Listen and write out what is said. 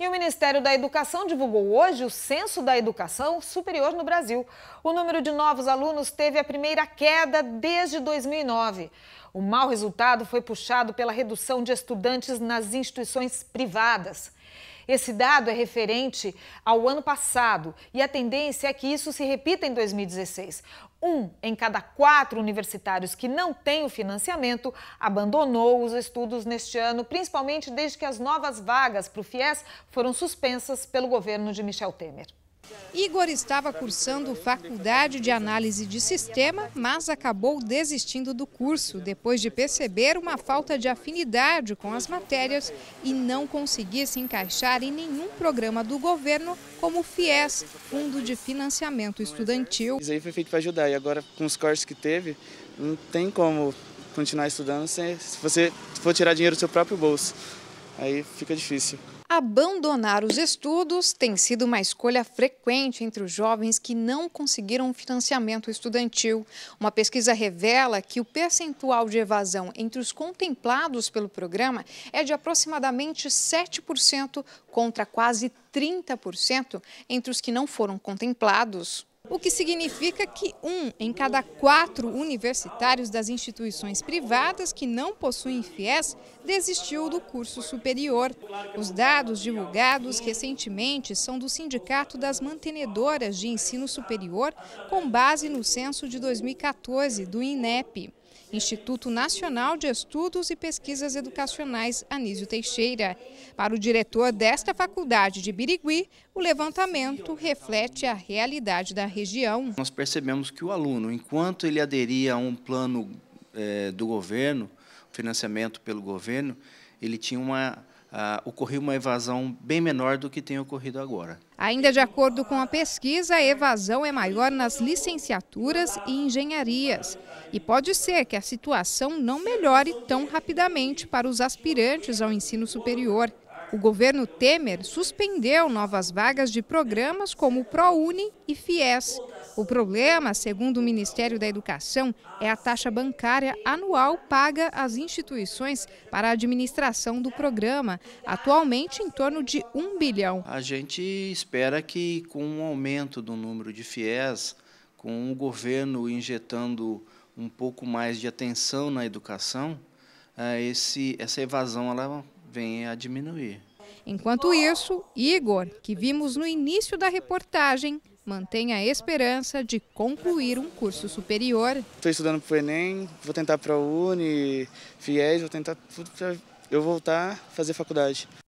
E o Ministério da Educação divulgou hoje o Censo da Educação Superior no Brasil. O número de novos alunos teve a primeira queda desde 2009. O mau resultado foi puxado pela redução de estudantes nas instituições privadas. Esse dado é referente ao ano passado e a tendência é que isso se repita em 2016. Um em cada quatro universitários que não tem o financiamento abandonou os estudos neste ano, principalmente desde que as novas vagas para o FIES foram suspensas pelo governo de Michel Temer. Igor estava cursando Faculdade de Análise de Sistema, mas acabou desistindo do curso depois de perceber uma falta de afinidade com as matérias e não conseguir se encaixar em nenhum programa do governo, como o FIES, Fundo de Financiamento Estudantil. Isso aí foi feito para ajudar e agora com os cortes que teve, não tem como continuar estudando se você for tirar dinheiro do seu próprio bolso. Aí fica difícil. Abandonar os estudos tem sido uma escolha frequente entre os jovens que não conseguiram financiamento estudantil. Uma pesquisa revela que o percentual de evasão entre os contemplados pelo programa é de aproximadamente 7% contra quase 30% entre os que não foram contemplados o que significa que um em cada quatro universitários das instituições privadas que não possuem FIES desistiu do curso superior. Os dados divulgados recentemente são do Sindicato das Mantenedoras de Ensino Superior, com base no censo de 2014 do INEP. Instituto Nacional de Estudos e Pesquisas Educacionais Anísio Teixeira. Para o diretor desta faculdade de Birigui, o levantamento reflete a realidade da região. Nós percebemos que o aluno, enquanto ele aderia a um plano é, do governo, financiamento pelo governo, ele tinha uma ah, ocorreu uma evasão bem menor do que tem ocorrido agora. Ainda de acordo com a pesquisa, a evasão é maior nas licenciaturas e engenharias. E pode ser que a situação não melhore tão rapidamente para os aspirantes ao ensino superior. O governo Temer suspendeu novas vagas de programas como o ProUni e FIES. O problema, segundo o Ministério da Educação, é a taxa bancária anual paga às instituições para a administração do programa, atualmente em torno de um bilhão. A gente espera que com o um aumento do número de FIES, com o governo injetando um pouco mais de atenção na educação, eh, esse, essa evasão ela vem a diminuir. Enquanto isso, Igor, que vimos no início da reportagem, mantém a esperança de concluir um curso superior. Estou estudando para o Enem, vou tentar para a Uni, FIES, vou tentar tudo para eu voltar a fazer faculdade.